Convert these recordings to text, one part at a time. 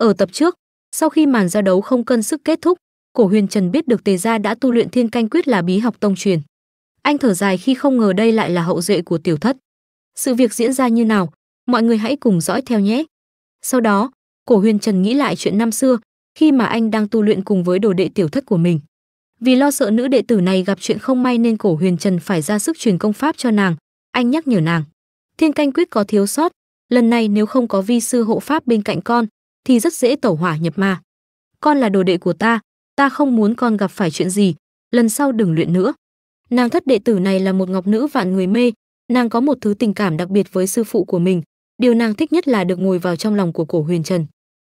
Ở tập trước, sau khi màn giao đấu không cân sức kết thúc, Cổ Huyền Trần biết được Tề gia đã tu luyện Thiên Canh Quyết là bí học tông truyền. Anh thở dài khi không ngờ đây lại là hậu duệ của tiểu thất. Sự việc diễn ra như nào, mọi người hãy cùng dõi theo nhé. Sau đó, Cổ Huyền Trần nghĩ lại chuyện năm xưa, khi mà anh đang tu luyện cùng với đồ đệ tiểu thất của mình. Vì lo sợ nữ đệ tử này gặp chuyện không may nên Cổ Huyền Trần phải ra sức truyền công pháp cho nàng, anh nhắc nhở nàng. Thiên canh quyết có thiếu sót, lần này nếu không có vi sư hộ pháp bên cạnh con, thì rất dễ tẩu hỏa nhập ma. Con là đồ đệ của ta, ta không muốn con gặp phải chuyện gì, lần sau đừng luyện nữa. Nàng thất đệ tử này là một ngọc nữ vạn người mê, nàng có một thứ tình cảm đặc biệt với sư phụ của mình, điều nàng thích nhất là được ngồi vào trong lòng của cổ huyền trần.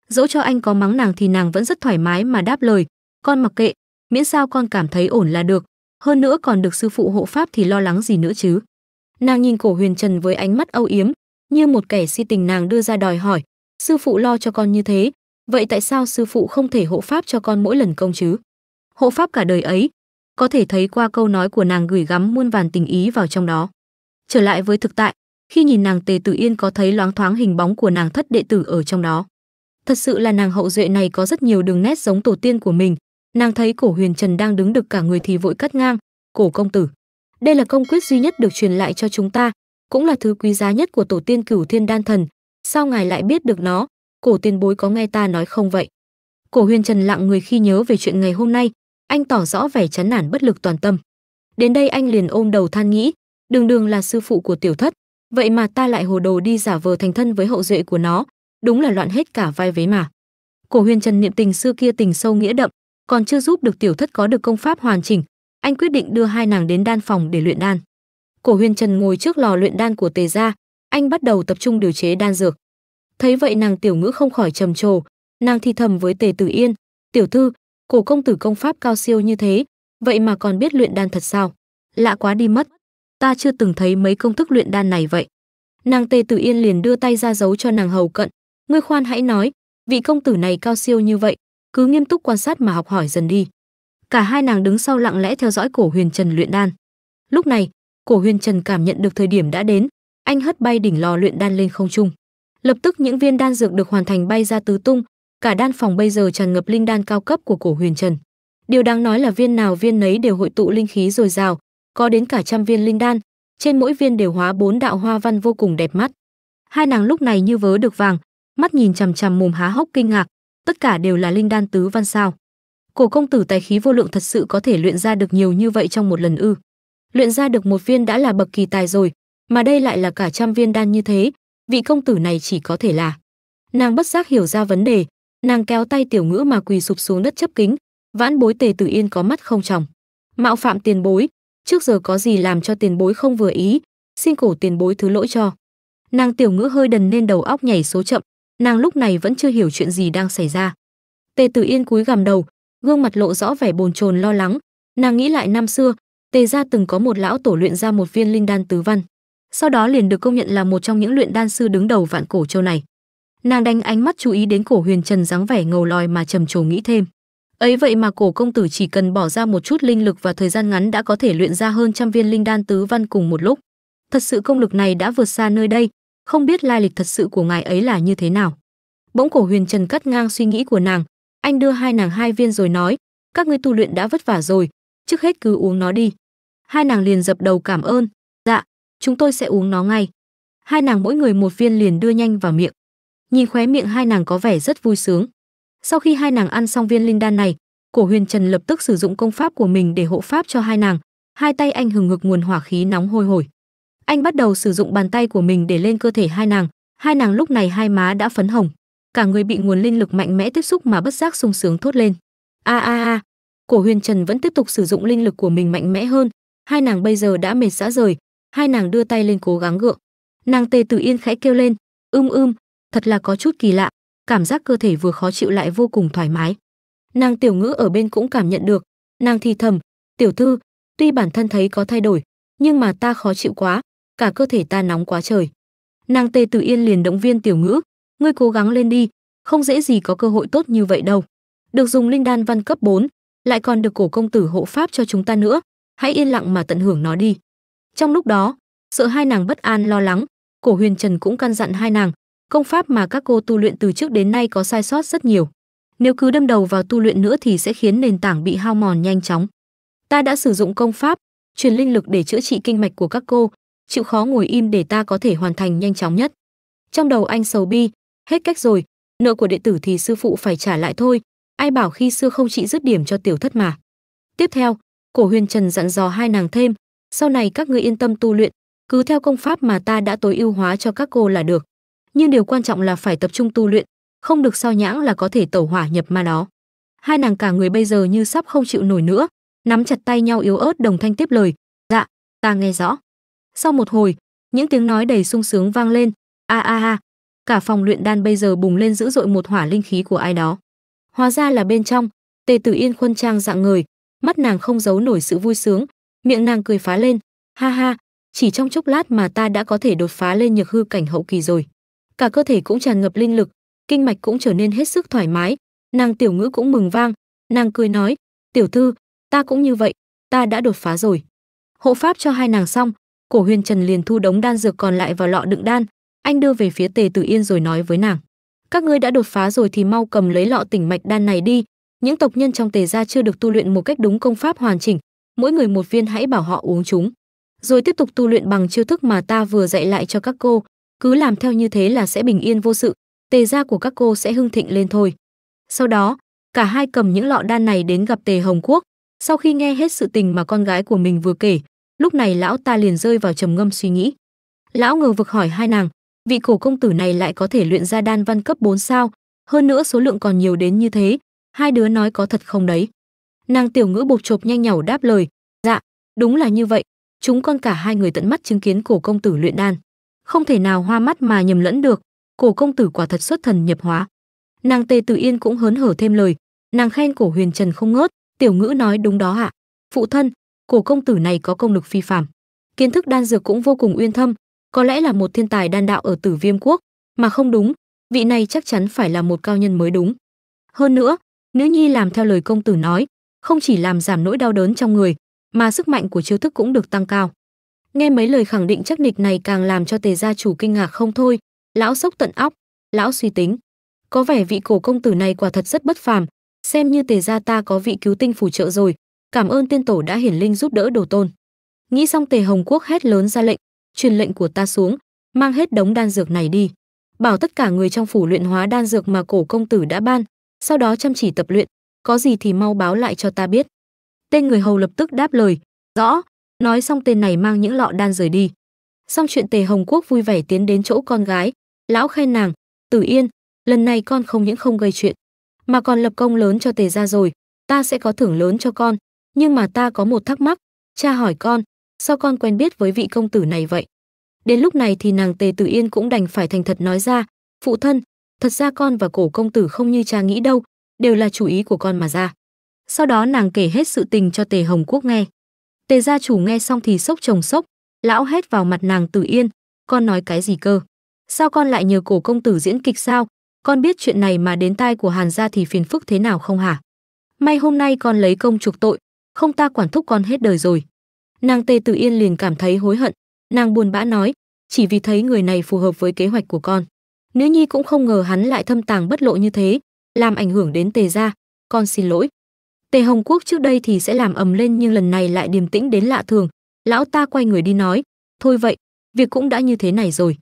Dẫu cho anh có mắng nàng thì nàng vẫn rất thoải mái mà đáp lời, con mặc kệ, miễn sao con cảm thấy ổn là được, hơn nữa còn được sư phụ hộ pháp thì lo lắng gì nữa chứ. Nàng nhìn cổ huyền trần với ánh mắt âu yếm, như một kẻ si tình nàng đưa ra đòi hỏi, sư phụ lo cho con như thế, vậy tại sao sư phụ không thể hộ pháp cho con mỗi lần công chứ? Hộ pháp cả đời ấy, có thể thấy qua câu nói của nàng gửi gắm muôn vàn tình ý vào trong đó. Trở lại với thực tại, khi nhìn nàng Tề Tử Yên có thấy loáng thoáng hình bóng của nàng thất đệ tử ở trong đó. Thật sự là nàng hậu duệ này có rất nhiều đường nét giống tổ tiên của mình. Nàng thấy Cổ Huyền Trần đang đứng được cả người thì vội cắt ngang, "Cổ công tử, đây là công quyết duy nhất được truyền lại cho chúng ta, cũng là thứ quý giá nhất của tổ tiên Cửu Thiên Đan Thần, Sao ngài lại biết được nó? Cổ tiền bối có nghe ta nói không vậy? Cổ huyền trần lặng người khi nhớ về chuyện ngày hôm nay, anh tỏ rõ vẻ chán nản bất lực toàn tâm. Đến đây anh liền ôm đầu than nghĩ, đường đường là sư phụ của tiểu thất, vậy mà ta lại hồ đồ đi giả vờ thành thân với hậu duệ của nó, đúng là loạn hết cả vai vế mà. Cổ huyền trần niệm tình xưa kia tình sâu nghĩa đậm, còn chưa giúp được tiểu thất có được công pháp hoàn chỉnh, anh quyết định đưa hai nàng đến đan phòng để luyện đan. Cổ huyền trần ngồi trước lò luyện đan của tề gia, anh bắt đầu tập trung điều chế đan dược. Thấy vậy nàng tiểu ngữ không khỏi trầm trồ, nàng thì thầm với Tề Tử Yên, "Tiểu thư, cổ công tử công pháp cao siêu như thế, vậy mà còn biết luyện đan thật sao? Lạ quá đi mất, ta chưa từng thấy mấy công thức luyện đan này vậy." Nàng Tề Tử Yên liền đưa tay ra giấu cho nàng hầu cận, "Ngươi khoan hãy nói, vị công tử này cao siêu như vậy, cứ nghiêm túc quan sát mà học hỏi dần đi." Cả hai nàng đứng sau lặng lẽ theo dõi Cổ Huyền Trần luyện đan. Lúc này, Cổ Huyền Trần cảm nhận được thời điểm đã đến, anh hất bay đỉnh lò luyện đan lên không trung. Lập tức những viên đan dược được hoàn thành bay ra tứ tung, cả đan phòng bây giờ tràn ngập linh đan cao cấp của cổ Huyền Trần. Điều đáng nói là viên nào viên nấy đều hội tụ linh khí dồi dào, có đến cả trăm viên linh đan, trên mỗi viên đều hóa bốn đạo hoa văn vô cùng đẹp mắt. Hai nàng lúc này như vớ được vàng, mắt nhìn chằm chằm mồm há hốc kinh ngạc, tất cả đều là linh đan tứ văn sao? Cổ công tử tài khí vô lượng thật sự có thể luyện ra được nhiều như vậy trong một lần ư? Luyện ra được một viên đã là bậc kỳ tài rồi, mà đây lại là cả trăm viên đan như thế, vị công tử này chỉ có thể là. Nàng bất giác hiểu ra vấn đề, nàng kéo tay tiểu ngữ mà quỳ sụp xuống đất chấp kính, vãn bối tề tử yên có mắt không tròng. Mạo phạm tiền bối, trước giờ có gì làm cho tiền bối không vừa ý, xin cổ tiền bối thứ lỗi cho. Nàng tiểu ngữ hơi đần nên đầu óc nhảy số chậm, nàng lúc này vẫn chưa hiểu chuyện gì đang xảy ra. Tề Tử Yên cúi gằm đầu, gương mặt lộ rõ vẻ bồn chồn lo lắng, nàng nghĩ lại năm xưa, Tề gia từng có một lão tổ luyện ra một viên linh đan tứ văn sau đó liền được công nhận là một trong những luyện đan sư đứng đầu vạn cổ châu này. Nàng đánh ánh mắt chú ý đến cổ Huyền Trần dáng vẻ ngầu lòi mà trầm trồ nghĩ thêm. Ấy vậy mà cổ công tử chỉ cần bỏ ra một chút linh lực và thời gian ngắn đã có thể luyện ra hơn trăm viên linh đan tứ văn cùng một lúc. Thật sự công lực này đã vượt xa nơi đây, không biết lai lịch thật sự của ngài ấy là như thế nào. Bỗng cổ Huyền Trần cắt ngang suy nghĩ của nàng, anh đưa hai nàng hai viên rồi nói, các ngươi tu luyện đã vất vả rồi, trước hết cứ uống nó đi. Hai nàng liền dập đầu cảm ơn, chúng tôi sẽ uống nó ngay. Hai nàng mỗi người một viên liền đưa nhanh vào miệng. Nhìn khóe miệng hai nàng có vẻ rất vui sướng. Sau khi hai nàng ăn xong viên linh đan này, Cổ Huyền Trần lập tức sử dụng công pháp của mình để hộ pháp cho hai nàng, hai tay anh hừng hực nguồn hỏa khí nóng hôi hổi. Anh bắt đầu sử dụng bàn tay của mình để lên cơ thể hai nàng, hai nàng lúc này hai má đã phấn hồng, cả người bị nguồn linh lực mạnh mẽ tiếp xúc mà bất giác sung sướng thốt lên. A a a. Cổ Huyền Trần vẫn tiếp tục sử dụng linh lực của mình mạnh mẽ hơn, hai nàng bây giờ đã mệt rã rời, hai nàng đưa tay lên cố gắng gượng nàng tề tử yên khẽ kêu lên ưm ưm thật là có chút kỳ lạ cảm giác cơ thể vừa khó chịu lại vô cùng thoải mái nàng tiểu ngữ ở bên cũng cảm nhận được nàng thì thầm tiểu thư tuy bản thân thấy có thay đổi nhưng mà ta khó chịu quá cả cơ thể ta nóng quá trời nàng tề tử yên liền động viên tiểu ngữ ngươi cố gắng lên đi không dễ gì có cơ hội tốt như vậy đâu được dùng linh đan văn cấp 4, lại còn được cổ công tử hộ pháp cho chúng ta nữa hãy yên lặng mà tận hưởng nó đi trong lúc đó, sợ hai nàng bất an lo lắng, Cổ Huyền Trần cũng căn dặn hai nàng, công pháp mà các cô tu luyện từ trước đến nay có sai sót rất nhiều. Nếu cứ đâm đầu vào tu luyện nữa thì sẽ khiến nền tảng bị hao mòn nhanh chóng. Ta đã sử dụng công pháp, truyền linh lực để chữa trị kinh mạch của các cô, chịu khó ngồi im để ta có thể hoàn thành nhanh chóng nhất. Trong đầu anh sầu bi, hết cách rồi, nợ của đệ tử thì sư phụ phải trả lại thôi, ai bảo khi xưa không chị dứt điểm cho tiểu thất mà. Tiếp theo, Cổ Huyền Trần dặn dò hai nàng thêm, sau này các ngươi yên tâm tu luyện cứ theo công pháp mà ta đã tối ưu hóa cho các cô là được nhưng điều quan trọng là phải tập trung tu luyện không được sao nhãng là có thể tẩu hỏa nhập ma đó hai nàng cả người bây giờ như sắp không chịu nổi nữa nắm chặt tay nhau yếu ớt đồng thanh tiếp lời dạ ta nghe rõ sau một hồi những tiếng nói đầy sung sướng vang lên a a a cả phòng luyện đan bây giờ bùng lên dữ dội một hỏa linh khí của ai đó hóa ra là bên trong tề tử yên khuân trang dạng người mắt nàng không giấu nổi sự vui sướng miệng nàng cười phá lên ha ha chỉ trong chốc lát mà ta đã có thể đột phá lên nhược hư cảnh hậu kỳ rồi cả cơ thể cũng tràn ngập linh lực kinh mạch cũng trở nên hết sức thoải mái nàng tiểu ngữ cũng mừng vang nàng cười nói tiểu thư ta cũng như vậy ta đã đột phá rồi hộ pháp cho hai nàng xong cổ huyền trần liền thu đống đan dược còn lại vào lọ đựng đan anh đưa về phía tề tử yên rồi nói với nàng các ngươi đã đột phá rồi thì mau cầm lấy lọ tỉnh mạch đan này đi những tộc nhân trong tề gia chưa được tu luyện một cách đúng công pháp hoàn chỉnh mỗi người một viên hãy bảo họ uống chúng. Rồi tiếp tục tu luyện bằng chiêu thức mà ta vừa dạy lại cho các cô, cứ làm theo như thế là sẽ bình yên vô sự, tề gia của các cô sẽ hưng thịnh lên thôi. Sau đó, cả hai cầm những lọ đan này đến gặp Tề Hồng Quốc, sau khi nghe hết sự tình mà con gái của mình vừa kể, lúc này lão ta liền rơi vào trầm ngâm suy nghĩ. Lão ngờ vực hỏi hai nàng, vị cổ công tử này lại có thể luyện ra đan văn cấp 4 sao, hơn nữa số lượng còn nhiều đến như thế, hai đứa nói có thật không đấy? Nàng tiểu ngữ bột chộp nhanh nhảu đáp lời, "Dạ, đúng là như vậy, chúng con cả hai người tận mắt chứng kiến cổ công tử luyện đan, không thể nào hoa mắt mà nhầm lẫn được, cổ công tử quả thật xuất thần nhập hóa." Nàng Tề Tử Yên cũng hớn hở thêm lời, nàng khen cổ Huyền Trần không ngớt, tiểu ngữ nói đúng đó ạ. Phụ thân, cổ công tử này có công lực phi phàm, kiến thức đan dược cũng vô cùng uyên thâm, có lẽ là một thiên tài đan đạo ở Tử Viêm quốc, mà không đúng, vị này chắc chắn phải là một cao nhân mới đúng. Hơn nữa, nữ nhi làm theo lời công tử nói, không chỉ làm giảm nỗi đau đớn trong người, mà sức mạnh của chiêu thức cũng được tăng cao. Nghe mấy lời khẳng định chắc nịch này càng làm cho Tề gia chủ kinh ngạc không thôi, lão sốc tận óc, lão suy tính. Có vẻ vị cổ công tử này quả thật rất bất phàm, xem như Tề gia ta có vị cứu tinh phù trợ rồi, cảm ơn tiên tổ đã hiển linh giúp đỡ đồ tôn. Nghĩ xong Tề Hồng Quốc hét lớn ra lệnh, truyền lệnh của ta xuống, mang hết đống đan dược này đi. Bảo tất cả người trong phủ luyện hóa đan dược mà cổ công tử đã ban, sau đó chăm chỉ tập luyện, có gì thì mau báo lại cho ta biết. Tên người hầu lập tức đáp lời, rõ, nói xong tên này mang những lọ đan rời đi. Xong chuyện Tề Hồng Quốc vui vẻ tiến đến chỗ con gái, lão khen nàng, Tử Yên, lần này con không những không gây chuyện, mà còn lập công lớn cho Tề ra rồi, ta sẽ có thưởng lớn cho con, nhưng mà ta có một thắc mắc, cha hỏi con, sao con quen biết với vị công tử này vậy? Đến lúc này thì nàng Tề Tử Yên cũng đành phải thành thật nói ra, phụ thân, thật ra con và cổ công tử không như cha nghĩ đâu, đều là chủ ý của con mà ra. Sau đó nàng kể hết sự tình cho Tề Hồng Quốc nghe. Tề gia chủ nghe xong thì sốc chồng sốc, lão hét vào mặt nàng Tử Yên, con nói cái gì cơ? Sao con lại nhờ cổ công tử diễn kịch sao? Con biết chuyện này mà đến tai của Hàn gia thì phiền phức thế nào không hả? May hôm nay con lấy công trục tội, không ta quản thúc con hết đời rồi. Nàng Tề Tử Yên liền cảm thấy hối hận, nàng buồn bã nói, chỉ vì thấy người này phù hợp với kế hoạch của con. Nữ nhi cũng không ngờ hắn lại thâm tàng bất lộ như thế, làm ảnh hưởng đến tề gia con xin lỗi tề hồng quốc trước đây thì sẽ làm ầm lên nhưng lần này lại điềm tĩnh đến lạ thường lão ta quay người đi nói thôi vậy việc cũng đã như thế này rồi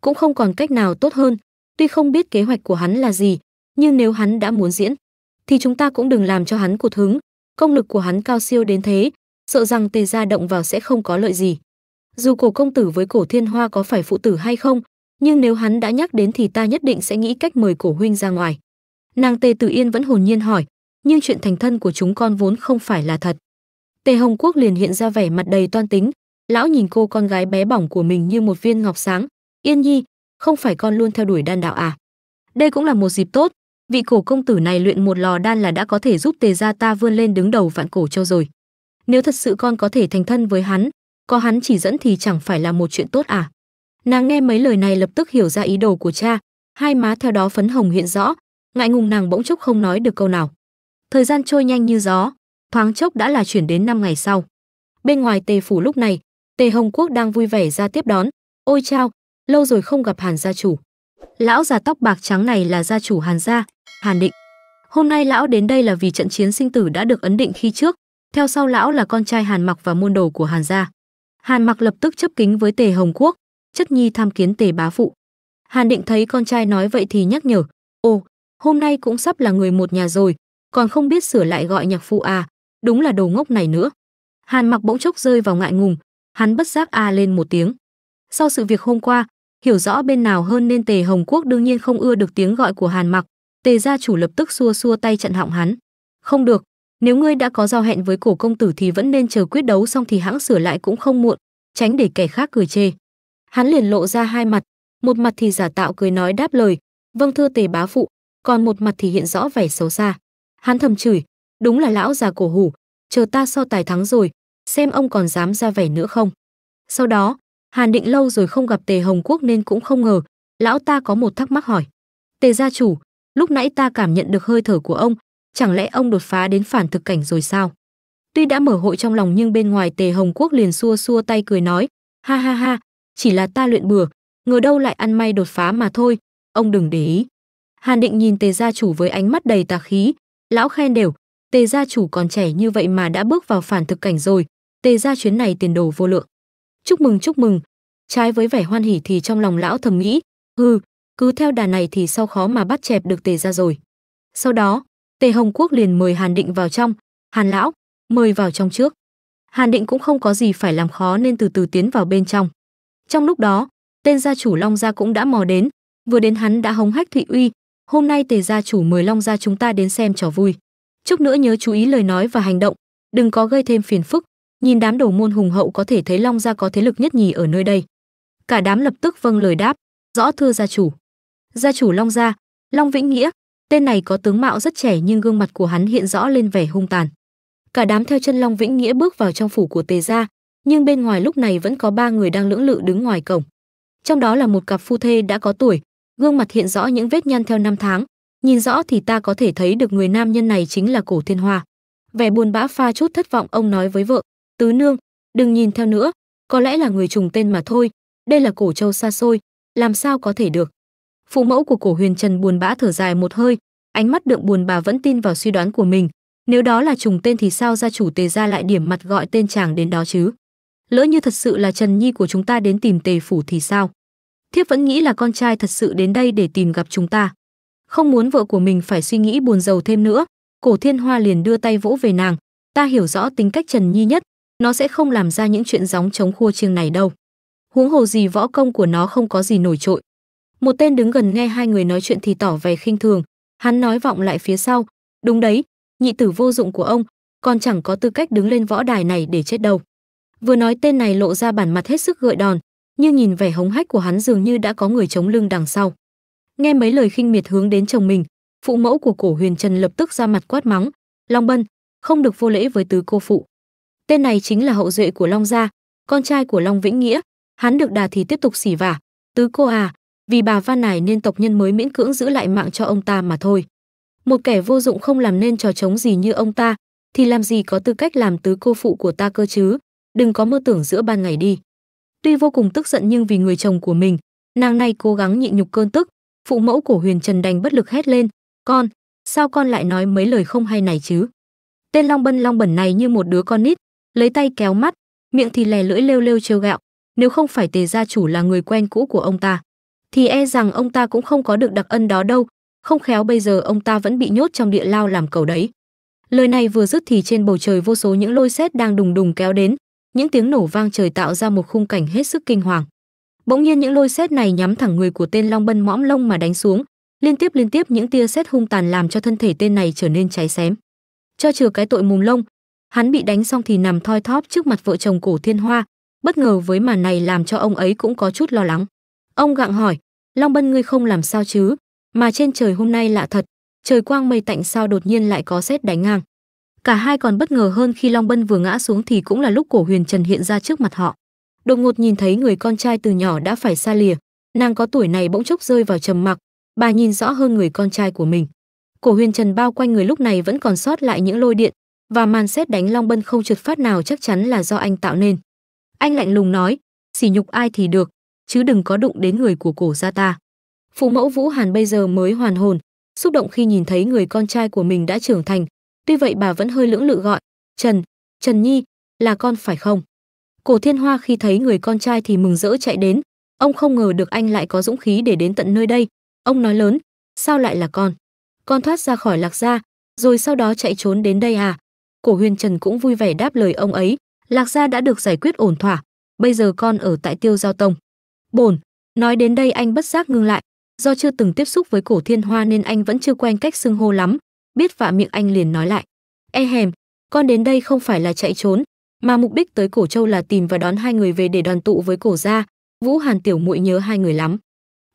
cũng không còn cách nào tốt hơn tuy không biết kế hoạch của hắn là gì nhưng nếu hắn đã muốn diễn thì chúng ta cũng đừng làm cho hắn cột hứng công lực của hắn cao siêu đến thế sợ rằng tề gia động vào sẽ không có lợi gì dù cổ công tử với cổ thiên hoa có phải phụ tử hay không nhưng nếu hắn đã nhắc đến thì ta nhất định sẽ nghĩ cách mời cổ huynh ra ngoài Nàng Tề Tử Yên vẫn hồn nhiên hỏi, nhưng chuyện thành thân của chúng con vốn không phải là thật. Tề Hồng Quốc liền hiện ra vẻ mặt đầy toan tính, lão nhìn cô con gái bé bỏng của mình như một viên ngọc sáng, "Yên Nhi, không phải con luôn theo đuổi đan đạo à? Đây cũng là một dịp tốt, vị cổ công tử này luyện một lò đan là đã có thể giúp Tề gia ta vươn lên đứng đầu vạn cổ châu rồi. Nếu thật sự con có thể thành thân với hắn, có hắn chỉ dẫn thì chẳng phải là một chuyện tốt à?" Nàng nghe mấy lời này lập tức hiểu ra ý đồ của cha, hai má theo đó phấn hồng hiện rõ, ngại ngùng nàng bỗng chốc không nói được câu nào thời gian trôi nhanh như gió thoáng chốc đã là chuyển đến năm ngày sau bên ngoài tề phủ lúc này tề hồng quốc đang vui vẻ ra tiếp đón ôi chao lâu rồi không gặp hàn gia chủ lão già tóc bạc trắng này là gia chủ hàn gia hàn định hôm nay lão đến đây là vì trận chiến sinh tử đã được ấn định khi trước theo sau lão là con trai hàn mặc và môn đồ của hàn gia hàn mặc lập tức chấp kính với tề hồng quốc chất nhi tham kiến tề bá phụ hàn định thấy con trai nói vậy thì nhắc nhở ồ hôm nay cũng sắp là người một nhà rồi, còn không biết sửa lại gọi nhạc phụ à, đúng là đồ ngốc này nữa. Hàn mặc bỗng chốc rơi vào ngại ngùng, hắn bất giác a à lên một tiếng. Sau sự việc hôm qua, hiểu rõ bên nào hơn nên Tề Hồng Quốc đương nhiên không ưa được tiếng gọi của Hàn mặc, Tề gia chủ lập tức xua xua tay chặn họng hắn. Không được, nếu ngươi đã có giao hẹn với cổ công tử thì vẫn nên chờ quyết đấu xong thì hãng sửa lại cũng không muộn, tránh để kẻ khác cười chê. Hắn liền lộ ra hai mặt, một mặt thì giả tạo cười nói đáp lời, vâng thưa Tề bá phụ, còn một mặt thì hiện rõ vẻ xấu xa. Hắn thầm chửi, đúng là lão già cổ hủ, chờ ta so tài thắng rồi, xem ông còn dám ra vẻ nữa không. Sau đó, Hàn Định lâu rồi không gặp Tề Hồng Quốc nên cũng không ngờ, lão ta có một thắc mắc hỏi. Tề gia chủ, lúc nãy ta cảm nhận được hơi thở của ông, chẳng lẽ ông đột phá đến phản thực cảnh rồi sao? Tuy đã mở hội trong lòng nhưng bên ngoài Tề Hồng Quốc liền xua xua tay cười nói, ha ha ha, chỉ là ta luyện bừa, ngờ đâu lại ăn may đột phá mà thôi, ông đừng để ý. Hàn Định nhìn Tề gia chủ với ánh mắt đầy tà khí, lão khen đều, Tề gia chủ còn trẻ như vậy mà đã bước vào phản thực cảnh rồi, Tề gia chuyến này tiền đồ vô lượng. Chúc mừng, chúc mừng. Trái với vẻ hoan hỉ thì trong lòng lão thầm nghĩ, hừ, cứ theo đà này thì sau khó mà bắt chẹp được Tề gia rồi. Sau đó, Tề Hồng Quốc liền mời Hàn Định vào trong, "Hàn lão, mời vào trong trước." Hàn Định cũng không có gì phải làm khó nên từ từ tiến vào bên trong. Trong lúc đó, tên gia chủ Long gia cũng đã mò đến, vừa đến hắn đã hống hách Thụy Uy, hôm nay tề gia chủ mời long gia chúng ta đến xem trò vui chút nữa nhớ chú ý lời nói và hành động đừng có gây thêm phiền phức nhìn đám đầu môn hùng hậu có thể thấy long gia có thế lực nhất nhì ở nơi đây cả đám lập tức vâng lời đáp rõ thưa gia chủ gia chủ long gia long vĩnh nghĩa tên này có tướng mạo rất trẻ nhưng gương mặt của hắn hiện rõ lên vẻ hung tàn cả đám theo chân long vĩnh nghĩa bước vào trong phủ của tề gia nhưng bên ngoài lúc này vẫn có ba người đang lưỡng lự đứng ngoài cổng trong đó là một cặp phu thê đã có tuổi gương mặt hiện rõ những vết nhăn theo năm tháng nhìn rõ thì ta có thể thấy được người nam nhân này chính là cổ thiên hoa vẻ buồn bã pha chút thất vọng ông nói với vợ tứ nương đừng nhìn theo nữa có lẽ là người trùng tên mà thôi đây là cổ châu xa xôi làm sao có thể được phụ mẫu của cổ huyền trần buồn bã thở dài một hơi ánh mắt đượm buồn bà vẫn tin vào suy đoán của mình nếu đó là trùng tên thì sao gia chủ tề ra lại điểm mặt gọi tên chàng đến đó chứ lỡ như thật sự là trần nhi của chúng ta đến tìm tề phủ thì sao thiếp vẫn nghĩ là con trai thật sự đến đây để tìm gặp chúng ta. Không muốn vợ của mình phải suy nghĩ buồn giàu thêm nữa, Cổ Thiên Hoa liền đưa tay vỗ về nàng, ta hiểu rõ tính cách Trần Nhi nhất, nó sẽ không làm ra những chuyện gióng chống khua chiêng này đâu. Huống hồ gì võ công của nó không có gì nổi trội. Một tên đứng gần nghe hai người nói chuyện thì tỏ vẻ khinh thường, hắn nói vọng lại phía sau, đúng đấy, nhị tử vô dụng của ông, còn chẳng có tư cách đứng lên võ đài này để chết đâu. Vừa nói tên này lộ ra bản mặt hết sức gợi đòn, như nhìn vẻ hống hách của hắn dường như đã có người chống lưng đằng sau. Nghe mấy lời khinh miệt hướng đến chồng mình, phụ mẫu của Cổ Huyền Trần lập tức ra mặt quát mắng, "Long Bân, không được vô lễ với tứ cô phụ." Tên này chính là hậu duệ của Long gia, con trai của Long Vĩnh Nghĩa, hắn được đà thì tiếp tục xỉ vả, "Tứ cô à, vì bà van này nên tộc nhân mới miễn cưỡng giữ lại mạng cho ông ta mà thôi." Một kẻ vô dụng không làm nên trò trống gì như ông ta, thì làm gì có tư cách làm tứ cô phụ của ta cơ chứ, đừng có mơ tưởng giữa ban ngày đi. Tuy vô cùng tức giận nhưng vì người chồng của mình, nàng này cố gắng nhịn nhục cơn tức, phụ mẫu của Huyền Trần đành bất lực hét lên, "Con, sao con lại nói mấy lời không hay này chứ?" Tên Long Bân Long bẩn này như một đứa con nít, lấy tay kéo mắt, miệng thì lè lưỡi lêu lêu trêu gạo, nếu không phải Tề gia chủ là người quen cũ của ông ta, thì e rằng ông ta cũng không có được đặc ân đó đâu, không khéo bây giờ ông ta vẫn bị nhốt trong địa lao làm cầu đấy. Lời này vừa dứt thì trên bầu trời vô số những lôi sét đang đùng đùng kéo đến, những tiếng nổ vang trời tạo ra một khung cảnh hết sức kinh hoàng. Bỗng nhiên những lôi xét này nhắm thẳng người của tên Long Bân mõm lông mà đánh xuống, liên tiếp liên tiếp những tia xét hung tàn làm cho thân thể tên này trở nên cháy xém. Cho trừ cái tội mùng lông, hắn bị đánh xong thì nằm thoi thóp trước mặt vợ chồng Cổ Thiên Hoa, bất ngờ với màn này làm cho ông ấy cũng có chút lo lắng. Ông gặng hỏi, "Long Bân ngươi không làm sao chứ? Mà trên trời hôm nay lạ thật, trời quang mây tạnh sao đột nhiên lại có xét đánh ngang?" cả hai còn bất ngờ hơn khi long bân vừa ngã xuống thì cũng là lúc cổ huyền trần hiện ra trước mặt họ đột ngột nhìn thấy người con trai từ nhỏ đã phải xa lìa nàng có tuổi này bỗng chốc rơi vào trầm mặc bà nhìn rõ hơn người con trai của mình cổ huyền trần bao quanh người lúc này vẫn còn sót lại những lôi điện và màn xét đánh long bân không trượt phát nào chắc chắn là do anh tạo nên anh lạnh lùng nói xỉ nhục ai thì được chứ đừng có đụng đến người của cổ gia ta phụ mẫu vũ hàn bây giờ mới hoàn hồn xúc động khi nhìn thấy người con trai của mình đã trưởng thành Tuy vậy bà vẫn hơi lưỡng lự gọi, "Trần, Trần Nhi, là con phải không?" Cổ Thiên Hoa khi thấy người con trai thì mừng rỡ chạy đến, ông không ngờ được anh lại có dũng khí để đến tận nơi đây, ông nói lớn, "Sao lại là con? Con thoát ra khỏi Lạc gia, rồi sau đó chạy trốn đến đây à?" Cổ Huyền Trần cũng vui vẻ đáp lời ông ấy, Lạc gia đã được giải quyết ổn thỏa, bây giờ con ở tại Tiêu Giao Tông. Bổn, nói đến đây anh bất giác ngưng lại, do chưa từng tiếp xúc với Cổ Thiên Hoa nên anh vẫn chưa quen cách xưng hô lắm, biết vạ miệng anh liền nói lại e hèm con đến đây không phải là chạy trốn mà mục đích tới cổ châu là tìm và đón hai người về để đoàn tụ với cổ gia vũ hàn tiểu muội nhớ hai người lắm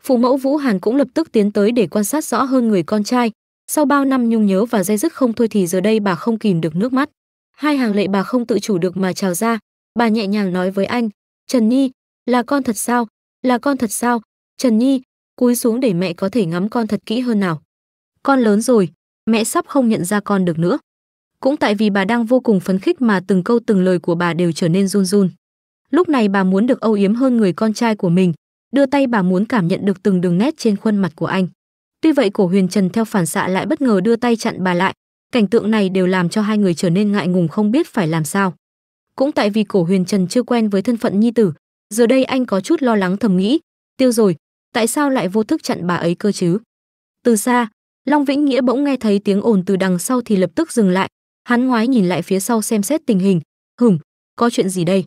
phụ mẫu vũ hàn cũng lập tức tiến tới để quan sát rõ hơn người con trai sau bao năm nhung nhớ và dây dứt không thôi thì giờ đây bà không kìm được nước mắt hai hàng lệ bà không tự chủ được mà trào ra bà nhẹ nhàng nói với anh trần nhi là con thật sao là con thật sao trần nhi cúi xuống để mẹ có thể ngắm con thật kỹ hơn nào con lớn rồi mẹ sắp không nhận ra con được nữa. Cũng tại vì bà đang vô cùng phấn khích mà từng câu từng lời của bà đều trở nên run run. Lúc này bà muốn được âu yếm hơn người con trai của mình, đưa tay bà muốn cảm nhận được từng đường nét trên khuôn mặt của anh. Tuy vậy cổ huyền trần theo phản xạ lại bất ngờ đưa tay chặn bà lại, cảnh tượng này đều làm cho hai người trở nên ngại ngùng không biết phải làm sao. Cũng tại vì cổ huyền trần chưa quen với thân phận nhi tử, giờ đây anh có chút lo lắng thầm nghĩ, tiêu rồi, tại sao lại vô thức chặn bà ấy cơ chứ? Từ xa, Long Vĩnh Nghĩa bỗng nghe thấy tiếng ồn từ đằng sau thì lập tức dừng lại, hắn ngoái nhìn lại phía sau xem xét tình hình, Hửng, có chuyện gì đây?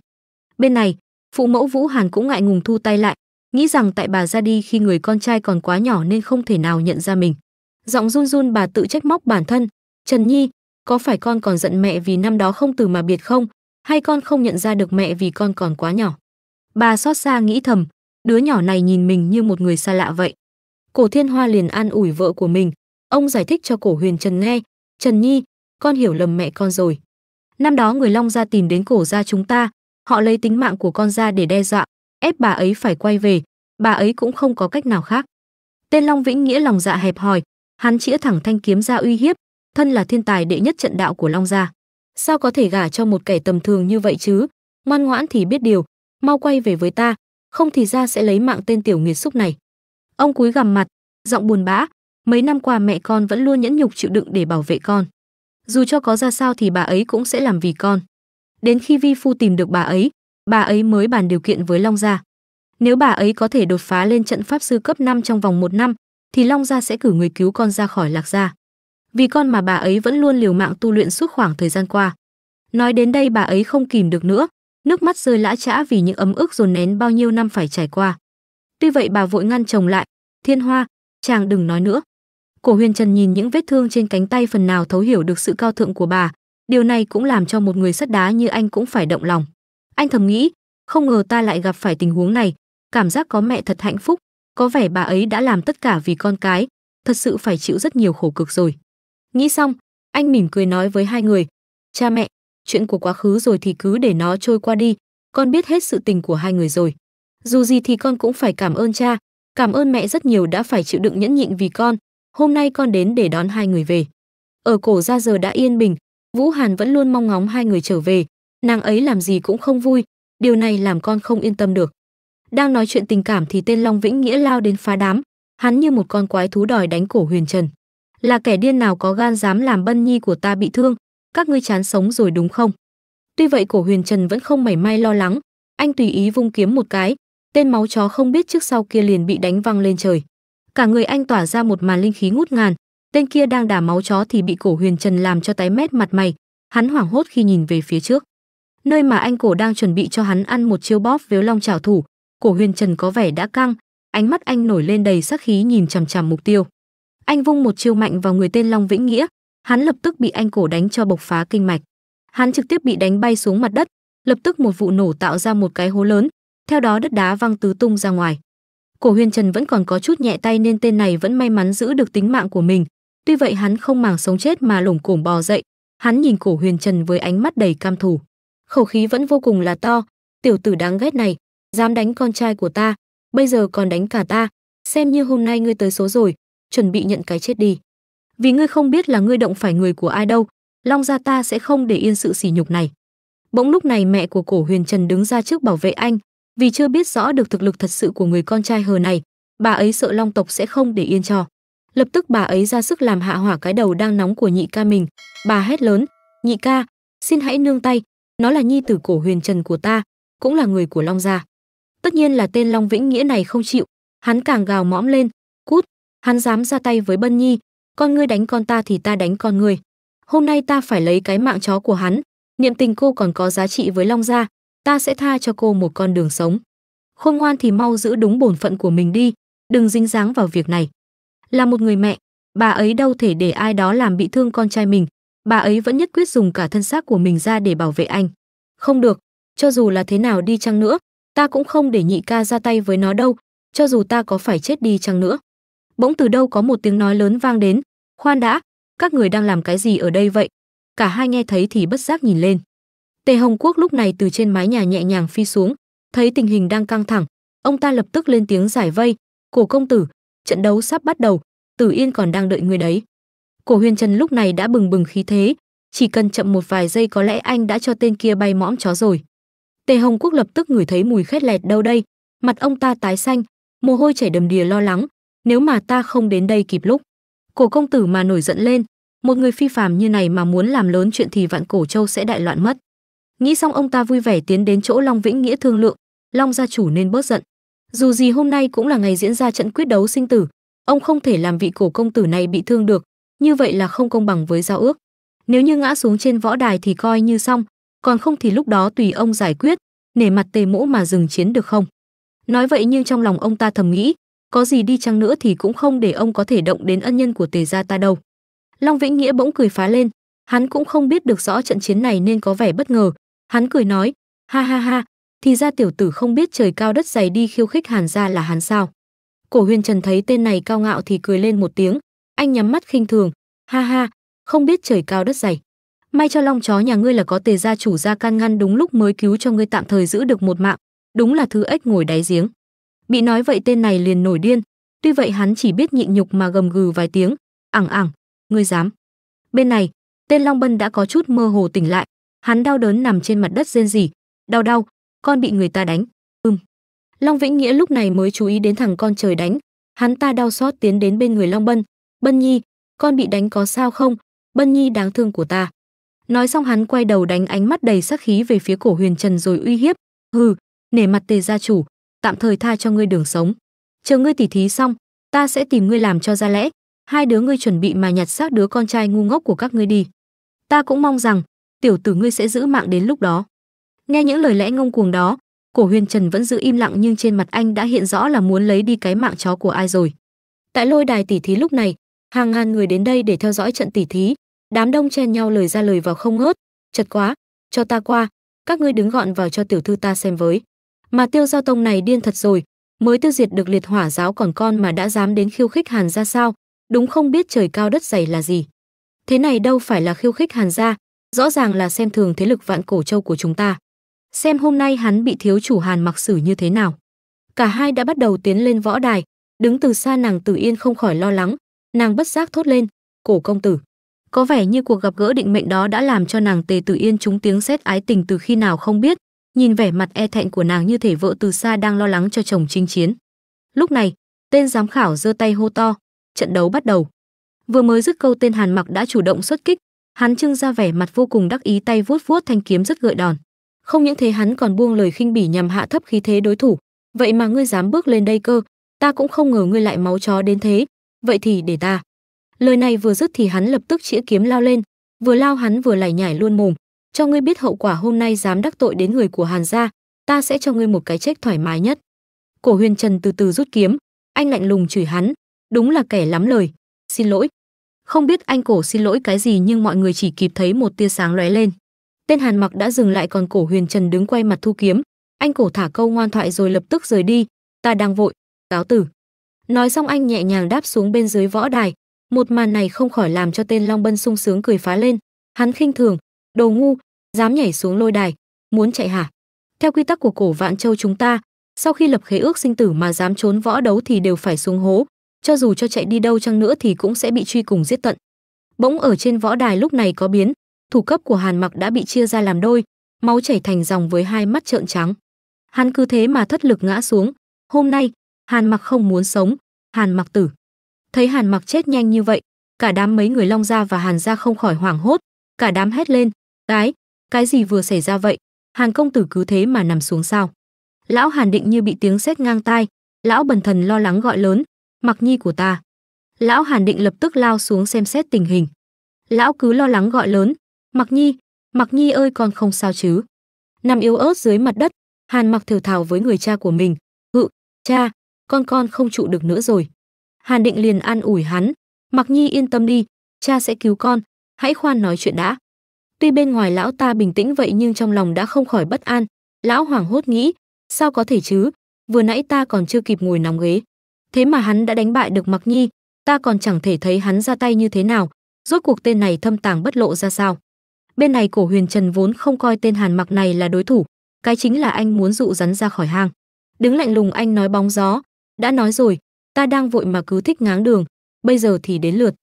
Bên này, phụ mẫu Vũ Hàn cũng ngại ngùng thu tay lại, nghĩ rằng tại bà ra đi khi người con trai còn quá nhỏ nên không thể nào nhận ra mình. Giọng run run bà tự trách móc bản thân, "Trần Nhi, có phải con còn giận mẹ vì năm đó không từ mà biệt không, hay con không nhận ra được mẹ vì con còn quá nhỏ?" Bà xót xa nghĩ thầm, đứa nhỏ này nhìn mình như một người xa lạ vậy. Cổ Thiên Hoa liền an ủi vợ của mình, Ông giải thích cho cổ huyền Trần nghe, Trần Nhi, con hiểu lầm mẹ con rồi. Năm đó người Long ra tìm đến cổ gia chúng ta, họ lấy tính mạng của con ra để đe dọa, ép bà ấy phải quay về, bà ấy cũng không có cách nào khác. Tên Long Vĩnh Nghĩa lòng dạ hẹp hòi, hắn chĩa thẳng thanh kiếm ra uy hiếp, thân là thiên tài đệ nhất trận đạo của Long gia. Sao có thể gả cho một kẻ tầm thường như vậy chứ? Ngoan ngoãn thì biết điều, mau quay về với ta, không thì ra sẽ lấy mạng tên tiểu nghiệt xúc này. Ông cúi gằm mặt, giọng buồn bã, Mấy năm qua mẹ con vẫn luôn nhẫn nhục chịu đựng để bảo vệ con. Dù cho có ra sao thì bà ấy cũng sẽ làm vì con. Đến khi vi phu tìm được bà ấy, bà ấy mới bàn điều kiện với Long Gia. Nếu bà ấy có thể đột phá lên trận pháp sư cấp 5 trong vòng một năm, thì Long Gia sẽ cử người cứu con ra khỏi lạc gia. Vì con mà bà ấy vẫn luôn liều mạng tu luyện suốt khoảng thời gian qua. Nói đến đây bà ấy không kìm được nữa, nước mắt rơi lã chã vì những ấm ức dồn nén bao nhiêu năm phải trải qua. Tuy vậy bà vội ngăn chồng lại, Thiên Hoa, chàng đừng nói nữa. Cổ Huyền Trần nhìn những vết thương trên cánh tay phần nào thấu hiểu được sự cao thượng của bà, điều này cũng làm cho một người sắt đá như anh cũng phải động lòng. Anh thầm nghĩ, không ngờ ta lại gặp phải tình huống này, cảm giác có mẹ thật hạnh phúc, có vẻ bà ấy đã làm tất cả vì con cái, thật sự phải chịu rất nhiều khổ cực rồi. Nghĩ xong, anh mỉm cười nói với hai người, cha mẹ, chuyện của quá khứ rồi thì cứ để nó trôi qua đi, con biết hết sự tình của hai người rồi. Dù gì thì con cũng phải cảm ơn cha, cảm ơn mẹ rất nhiều đã phải chịu đựng nhẫn nhịn vì con, hôm nay con đến để đón hai người về. Ở cổ ra giờ đã yên bình, Vũ Hàn vẫn luôn mong ngóng hai người trở về, nàng ấy làm gì cũng không vui, điều này làm con không yên tâm được. Đang nói chuyện tình cảm thì tên Long Vĩnh Nghĩa lao đến phá đám, hắn như một con quái thú đòi đánh cổ Huyền Trần. Là kẻ điên nào có gan dám làm bân nhi của ta bị thương, các ngươi chán sống rồi đúng không? Tuy vậy cổ Huyền Trần vẫn không mảy may lo lắng, anh tùy ý vung kiếm một cái, tên máu chó không biết trước sau kia liền bị đánh văng lên trời cả người anh tỏa ra một màn linh khí ngút ngàn tên kia đang đả máu chó thì bị cổ huyền trần làm cho tái mét mặt mày hắn hoảng hốt khi nhìn về phía trước nơi mà anh cổ đang chuẩn bị cho hắn ăn một chiêu bóp vếu long trảo thủ cổ huyền trần có vẻ đã căng ánh mắt anh nổi lên đầy sắc khí nhìn chằm chằm mục tiêu anh vung một chiêu mạnh vào người tên long vĩnh nghĩa hắn lập tức bị anh cổ đánh cho bộc phá kinh mạch hắn trực tiếp bị đánh bay xuống mặt đất lập tức một vụ nổ tạo ra một cái hố lớn theo đó đất đá văng tứ tung ra ngoài Cổ Huyền Trần vẫn còn có chút nhẹ tay nên tên này vẫn may mắn giữ được tính mạng của mình. Tuy vậy hắn không màng sống chết mà lủng củng bò dậy, hắn nhìn Cổ Huyền Trần với ánh mắt đầy cam thủ. Khẩu khí vẫn vô cùng là to, tiểu tử đáng ghét này, dám đánh con trai của ta, bây giờ còn đánh cả ta, xem như hôm nay ngươi tới số rồi, chuẩn bị nhận cái chết đi. Vì ngươi không biết là ngươi động phải người của ai đâu, Long gia ta sẽ không để yên sự sỉ nhục này. Bỗng lúc này mẹ của Cổ Huyền Trần đứng ra trước bảo vệ anh, vì chưa biết rõ được thực lực thật sự của người con trai hờ này bà ấy sợ long tộc sẽ không để yên cho lập tức bà ấy ra sức làm hạ hỏa cái đầu đang nóng của nhị ca mình bà hét lớn nhị ca xin hãy nương tay nó là nhi tử cổ huyền trần của ta cũng là người của long gia tất nhiên là tên long vĩnh nghĩa này không chịu hắn càng gào mõm lên cút hắn dám ra tay với bân nhi con ngươi đánh con ta thì ta đánh con ngươi hôm nay ta phải lấy cái mạng chó của hắn niệm tình cô còn có giá trị với long gia ta sẽ tha cho cô một con đường sống. Khôn ngoan thì mau giữ đúng bổn phận của mình đi, đừng dính dáng vào việc này. Là một người mẹ, bà ấy đâu thể để ai đó làm bị thương con trai mình, bà ấy vẫn nhất quyết dùng cả thân xác của mình ra để bảo vệ anh. Không được, cho dù là thế nào đi chăng nữa, ta cũng không để nhị ca ra tay với nó đâu, cho dù ta có phải chết đi chăng nữa. Bỗng từ đâu có một tiếng nói lớn vang đến, khoan đã, các người đang làm cái gì ở đây vậy? Cả hai nghe thấy thì bất giác nhìn lên. Tề Hồng Quốc lúc này từ trên mái nhà nhẹ nhàng phi xuống, thấy tình hình đang căng thẳng, ông ta lập tức lên tiếng giải vây, "Cổ công tử, trận đấu sắp bắt đầu, Tử Yên còn đang đợi người đấy." Cổ Huyền Trần lúc này đã bừng bừng khí thế, chỉ cần chậm một vài giây có lẽ anh đã cho tên kia bay mõm chó rồi. Tề Hồng Quốc lập tức ngửi thấy mùi khét lẹt đâu đây, mặt ông ta tái xanh, mồ hôi chảy đầm đìa lo lắng, nếu mà ta không đến đây kịp lúc. Cổ công tử mà nổi giận lên, một người phi phàm như này mà muốn làm lớn chuyện thì vạn cổ châu sẽ đại loạn mất. Nghĩ xong ông ta vui vẻ tiến đến chỗ Long Vĩnh Nghĩa thương lượng, Long gia chủ nên bớt giận. Dù gì hôm nay cũng là ngày diễn ra trận quyết đấu sinh tử, ông không thể làm vị cổ công tử này bị thương được, như vậy là không công bằng với giao ước. Nếu như ngã xuống trên võ đài thì coi như xong, còn không thì lúc đó tùy ông giải quyết, nể mặt tề mỗ mà dừng chiến được không? Nói vậy nhưng trong lòng ông ta thầm nghĩ, có gì đi chăng nữa thì cũng không để ông có thể động đến ân nhân của tề gia ta đâu. Long Vĩnh Nghĩa bỗng cười phá lên, hắn cũng không biết được rõ trận chiến này nên có vẻ bất ngờ, Hắn cười nói, ha ha ha, thì ra tiểu tử không biết trời cao đất dày đi khiêu khích Hàn gia là hắn sao. Cổ Huyền Trần thấy tên này cao ngạo thì cười lên một tiếng, anh nhắm mắt khinh thường, ha ha, không biết trời cao đất dày. May cho long chó nhà ngươi là có tề gia chủ gia can ngăn đúng lúc mới cứu cho ngươi tạm thời giữ được một mạng, đúng là thứ ếch ngồi đáy giếng. Bị nói vậy tên này liền nổi điên, tuy vậy hắn chỉ biết nhịn nhục mà gầm gừ vài tiếng, ẳng ẳng, ngươi dám. Bên này, tên Long Bân đã có chút mơ hồ tỉnh lại, hắn đau đớn nằm trên mặt đất rên rỉ đau đau con bị người ta đánh ưm ừ. long vĩnh nghĩa lúc này mới chú ý đến thằng con trời đánh hắn ta đau xót tiến đến bên người long bân bân nhi con bị đánh có sao không bân nhi đáng thương của ta nói xong hắn quay đầu đánh ánh mắt đầy sắc khí về phía cổ huyền trần rồi uy hiếp hừ nể mặt tề gia chủ tạm thời tha cho ngươi đường sống chờ ngươi tỉ thí xong ta sẽ tìm ngươi làm cho ra lẽ hai đứa ngươi chuẩn bị mà nhặt xác đứa con trai ngu ngốc của các ngươi đi ta cũng mong rằng tiểu tử ngươi sẽ giữ mạng đến lúc đó nghe những lời lẽ ngông cuồng đó cổ huyền trần vẫn giữ im lặng nhưng trên mặt anh đã hiện rõ là muốn lấy đi cái mạng chó của ai rồi tại lôi đài tỷ thí lúc này hàng ngàn người đến đây để theo dõi trận tỷ thí đám đông chen nhau lời ra lời vào không ngớt chật quá cho ta qua các ngươi đứng gọn vào cho tiểu thư ta xem với mà tiêu giao tông này điên thật rồi mới tiêu diệt được liệt hỏa giáo còn con mà đã dám đến khiêu khích hàn gia sao đúng không biết trời cao đất dày là gì thế này đâu phải là khiêu khích hàn gia? rõ ràng là xem thường thế lực vạn cổ châu của chúng ta. Xem hôm nay hắn bị thiếu chủ Hàn Mặc xử như thế nào. Cả hai đã bắt đầu tiến lên võ đài, đứng từ xa nàng Tử Yên không khỏi lo lắng, nàng bất giác thốt lên, "Cổ công tử." Có vẻ như cuộc gặp gỡ định mệnh đó đã làm cho nàng Tề Tử Yên trúng tiếng sét ái tình từ khi nào không biết, nhìn vẻ mặt e thẹn của nàng như thể vợ từ xa đang lo lắng cho chồng chinh chiến. Lúc này, tên giám khảo giơ tay hô to, trận đấu bắt đầu. Vừa mới dứt câu tên Hàn Mặc đã chủ động xuất kích, hắn trưng ra vẻ mặt vô cùng đắc ý tay vuốt vuốt thanh kiếm rất gợi đòn không những thế hắn còn buông lời khinh bỉ nhằm hạ thấp khí thế đối thủ vậy mà ngươi dám bước lên đây cơ ta cũng không ngờ ngươi lại máu chó đến thế vậy thì để ta lời này vừa dứt thì hắn lập tức chĩa kiếm lao lên vừa lao hắn vừa lải nhải luôn mồm cho ngươi biết hậu quả hôm nay dám đắc tội đến người của hàn gia ta sẽ cho ngươi một cái chết thoải mái nhất cổ huyền trần từ từ rút kiếm anh lạnh lùng chửi hắn đúng là kẻ lắm lời xin lỗi không biết anh cổ xin lỗi cái gì nhưng mọi người chỉ kịp thấy một tia sáng lóe lên. Tên Hàn Mặc đã dừng lại còn cổ Huyền Trần đứng quay mặt thu kiếm, anh cổ thả câu ngoan thoại rồi lập tức rời đi, ta đang vội, cáo tử. Nói xong anh nhẹ nhàng đáp xuống bên dưới võ đài, một màn này không khỏi làm cho tên Long Bân sung sướng cười phá lên, hắn khinh thường, đồ ngu, dám nhảy xuống lôi đài, muốn chạy hả? Theo quy tắc của cổ Vạn Châu chúng ta, sau khi lập khế ước sinh tử mà dám trốn võ đấu thì đều phải xuống hố, cho dù cho chạy đi đâu chăng nữa thì cũng sẽ bị truy cùng giết tận. Bỗng ở trên võ đài lúc này có biến, thủ cấp của Hàn Mặc đã bị chia ra làm đôi, máu chảy thành dòng với hai mắt trợn trắng. Hắn cứ thế mà thất lực ngã xuống, hôm nay, Hàn Mặc không muốn sống, Hàn Mặc tử. Thấy Hàn Mặc chết nhanh như vậy, cả đám mấy người Long gia và Hàn gia không khỏi hoảng hốt, cả đám hét lên, "Cái, cái gì vừa xảy ra vậy? Hàn công tử cứ thế mà nằm xuống sao?" Lão Hàn Định như bị tiếng sét ngang tai, lão bần thần lo lắng gọi lớn, mặc nhi của ta lão hàn định lập tức lao xuống xem xét tình hình lão cứ lo lắng gọi lớn mặc nhi mặc nhi ơi con không sao chứ nằm yếu ớt dưới mặt đất hàn mặc thều thào với người cha của mình hự cha con con không trụ được nữa rồi hàn định liền an ủi hắn mặc nhi yên tâm đi cha sẽ cứu con hãy khoan nói chuyện đã tuy bên ngoài lão ta bình tĩnh vậy nhưng trong lòng đã không khỏi bất an lão hoảng hốt nghĩ sao có thể chứ vừa nãy ta còn chưa kịp ngồi nóng ghế Thế mà hắn đã đánh bại được Mặc Nhi, ta còn chẳng thể thấy hắn ra tay như thế nào, rốt cuộc tên này thâm tàng bất lộ ra sao. Bên này Cổ Huyền Trần vốn không coi tên Hàn Mặc này là đối thủ, cái chính là anh muốn dụ rắn ra khỏi hang. Đứng lạnh lùng anh nói bóng gió, đã nói rồi, ta đang vội mà cứ thích ngáng đường, bây giờ thì đến lượt.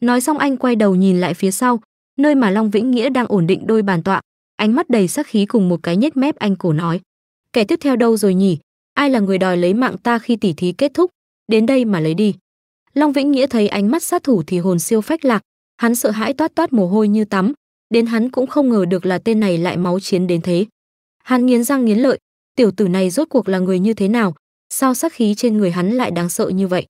Nói xong anh quay đầu nhìn lại phía sau, nơi mà Long Vĩnh Nghĩa đang ổn định đôi bàn tọa, ánh mắt đầy sắc khí cùng một cái nhếch mép anh cổ nói. Kẻ tiếp theo đâu rồi nhỉ? Ai là người đòi lấy mạng ta khi tỉ thí kết thúc? đến đây mà lấy đi long vĩnh nghĩa thấy ánh mắt sát thủ thì hồn siêu phách lạc hắn sợ hãi toát toát mồ hôi như tắm đến hắn cũng không ngờ được là tên này lại máu chiến đến thế hắn nghiến răng nghiến lợi tiểu tử này rốt cuộc là người như thế nào sao sát khí trên người hắn lại đáng sợ như vậy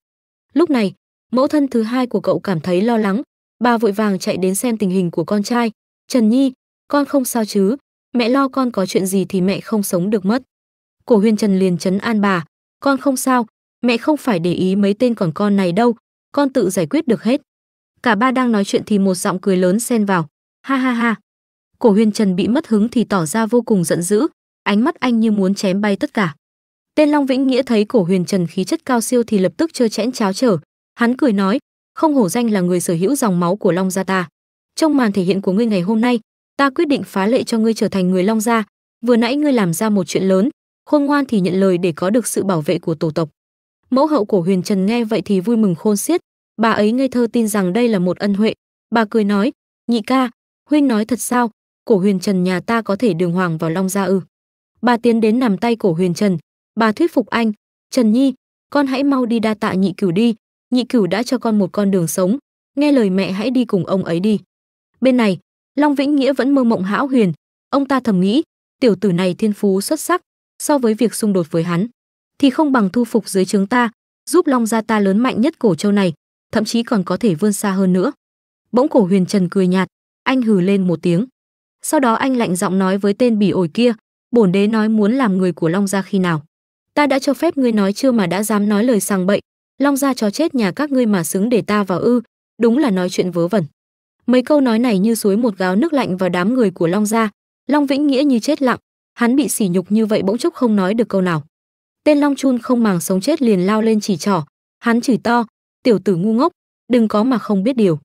lúc này mẫu thân thứ hai của cậu cảm thấy lo lắng bà vội vàng chạy đến xem tình hình của con trai trần nhi con không sao chứ mẹ lo con có chuyện gì thì mẹ không sống được mất cổ Huyên trần liền chấn an bà con không sao Mẹ không phải để ý mấy tên còn con này đâu, con tự giải quyết được hết. Cả ba đang nói chuyện thì một giọng cười lớn xen vào. Ha ha ha. Cổ huyền trần bị mất hứng thì tỏ ra vô cùng giận dữ, ánh mắt anh như muốn chém bay tất cả. Tên Long Vĩnh Nghĩa thấy cổ huyền trần khí chất cao siêu thì lập tức chơ chẽn cháo trở. Hắn cười nói, không hổ danh là người sở hữu dòng máu của Long gia ta. Trong màn thể hiện của ngươi ngày hôm nay, ta quyết định phá lệ cho ngươi trở thành người Long gia. Vừa nãy ngươi làm ra một chuyện lớn, khôn ngoan thì nhận lời để có được sự bảo vệ của tổ tộc. Mẫu hậu của Huyền Trần nghe vậy thì vui mừng khôn xiết, bà ấy ngây thơ tin rằng đây là một ân huệ, bà cười nói, "Nhị ca, huynh nói thật sao, cổ Huyền Trần nhà ta có thể đường hoàng vào Long gia ư?" Bà tiến đến nằm tay cổ Huyền Trần, bà thuyết phục anh, "Trần Nhi, con hãy mau đi đa tạ nhị cửu đi, nhị cửu đã cho con một con đường sống, nghe lời mẹ hãy đi cùng ông ấy đi." Bên này, Long Vĩnh Nghĩa vẫn mơ mộng hão huyền, ông ta thầm nghĩ, tiểu tử này thiên phú xuất sắc, so với việc xung đột với hắn, thì không bằng thu phục dưới trướng ta, giúp Long gia ta lớn mạnh nhất cổ châu này, thậm chí còn có thể vươn xa hơn nữa. Bỗng cổ Huyền Trần cười nhạt, anh hừ lên một tiếng. Sau đó anh lạnh giọng nói với tên bỉ ổi kia, bổn đế nói muốn làm người của Long gia khi nào? Ta đã cho phép ngươi nói chưa mà đã dám nói lời sằng bậy, Long gia cho chết nhà các ngươi mà xứng để ta vào ư, đúng là nói chuyện vớ vẩn. Mấy câu nói này như suối một gáo nước lạnh vào đám người của Long gia, Long Vĩnh Nghĩa như chết lặng, hắn bị sỉ nhục như vậy bỗng chốc không nói được câu nào. Tên Long Chun không màng sống chết liền lao lên chỉ trỏ, hắn chửi to, "Tiểu tử ngu ngốc, đừng có mà không biết điều.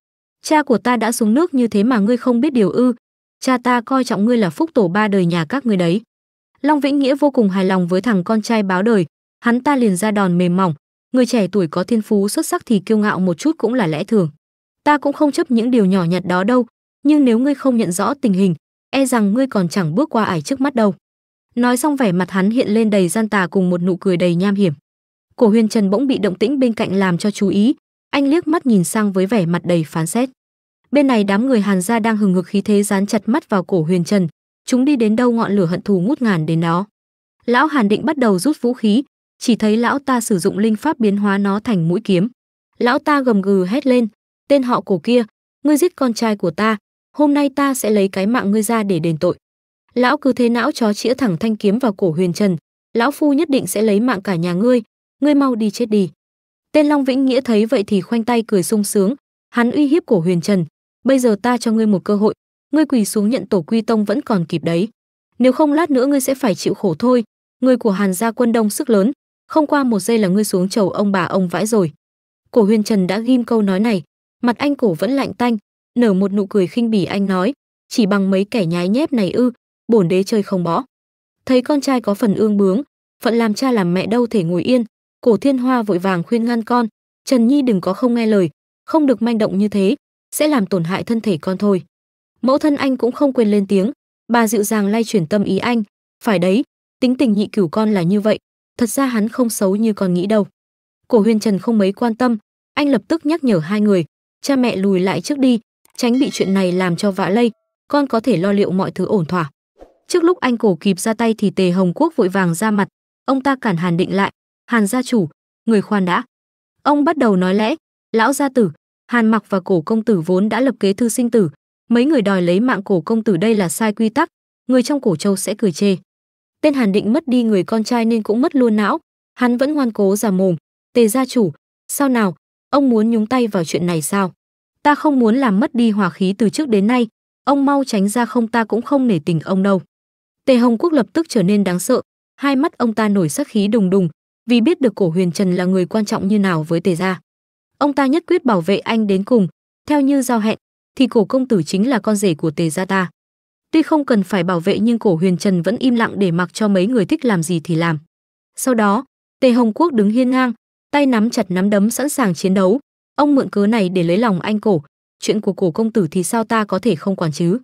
Cha của ta đã xuống nước như thế mà ngươi không biết điều ư? Cha ta coi trọng ngươi là phúc tổ ba đời nhà các ngươi đấy." Long Vĩnh Nghĩa vô cùng hài lòng với thằng con trai báo đời, hắn ta liền ra đòn mềm mỏng, người trẻ tuổi có thiên phú xuất sắc thì kiêu ngạo một chút cũng là lẽ thường. Ta cũng không chấp những điều nhỏ nhặt đó đâu, nhưng nếu ngươi không nhận rõ tình hình, e rằng ngươi còn chẳng bước qua ải trước mắt đâu. Nói xong vẻ mặt hắn hiện lên đầy gian tà cùng một nụ cười đầy nham hiểm. Cổ Huyền Trần bỗng bị động tĩnh bên cạnh làm cho chú ý, anh liếc mắt nhìn sang với vẻ mặt đầy phán xét. Bên này đám người Hàn gia đang hừng hực khí thế dán chặt mắt vào cổ Huyền Trần, chúng đi đến đâu ngọn lửa hận thù ngút ngàn đến đó. Lão Hàn Định bắt đầu rút vũ khí, chỉ thấy lão ta sử dụng linh pháp biến hóa nó thành mũi kiếm. Lão ta gầm gừ hét lên, "Tên họ cổ kia, ngươi giết con trai của ta, hôm nay ta sẽ lấy cái mạng ngươi ra để đền tội." lão cứ thế não chó chĩa thẳng thanh kiếm vào cổ huyền trần lão phu nhất định sẽ lấy mạng cả nhà ngươi ngươi mau đi chết đi tên long vĩnh nghĩa thấy vậy thì khoanh tay cười sung sướng hắn uy hiếp cổ huyền trần bây giờ ta cho ngươi một cơ hội ngươi quỳ xuống nhận tổ quy tông vẫn còn kịp đấy nếu không lát nữa ngươi sẽ phải chịu khổ thôi người của hàn gia quân đông sức lớn không qua một giây là ngươi xuống chầu ông bà ông vãi rồi cổ huyền trần đã ghim câu nói này mặt anh cổ vẫn lạnh tanh nở một nụ cười khinh bỉ anh nói chỉ bằng mấy kẻ nhái nhép này ư bổn đế chơi không bỏ thấy con trai có phần ương bướng phận làm cha làm mẹ đâu thể ngồi yên cổ thiên hoa vội vàng khuyên ngăn con trần nhi đừng có không nghe lời không được manh động như thế sẽ làm tổn hại thân thể con thôi mẫu thân anh cũng không quên lên tiếng bà dịu dàng lay chuyển tâm ý anh phải đấy tính tình nhị cửu con là như vậy thật ra hắn không xấu như con nghĩ đâu cổ huyền trần không mấy quan tâm anh lập tức nhắc nhở hai người cha mẹ lùi lại trước đi tránh bị chuyện này làm cho vạ lây con có thể lo liệu mọi thứ ổn thỏa Trước lúc anh cổ kịp ra tay thì Tề Hồng Quốc vội vàng ra mặt, ông ta cản Hàn Định lại, "Hàn gia chủ, người khoan đã." Ông bắt đầu nói lẽ, "Lão gia tử, Hàn Mặc và cổ công tử vốn đã lập kế thư sinh tử, mấy người đòi lấy mạng cổ công tử đây là sai quy tắc, người trong cổ châu sẽ cười chê." Tên Hàn Định mất đi người con trai nên cũng mất luôn não, hắn vẫn ngoan cố giả mồm, "Tề gia chủ, sao nào, ông muốn nhúng tay vào chuyện này sao?" Ta không muốn làm mất đi hòa khí từ trước đến nay, ông mau tránh ra không ta cũng không nể tình ông đâu. Tề Hồng Quốc lập tức trở nên đáng sợ, hai mắt ông ta nổi sát khí đùng đùng, vì biết được Cổ Huyền Trần là người quan trọng như nào với Tề gia. Ông ta nhất quyết bảo vệ anh đến cùng, theo như giao hẹn, thì Cổ công tử chính là con rể của Tề gia ta. Tuy không cần phải bảo vệ nhưng Cổ Huyền Trần vẫn im lặng để mặc cho mấy người thích làm gì thì làm. Sau đó, Tề Hồng Quốc đứng hiên ngang, tay nắm chặt nắm đấm sẵn sàng chiến đấu. Ông mượn cớ này để lấy lòng anh Cổ, chuyện của Cổ công tử thì sao ta có thể không quản chứ?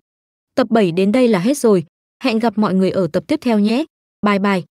Tập 7 đến đây là hết rồi. Hẹn gặp mọi người ở tập tiếp theo nhé. Bye bye.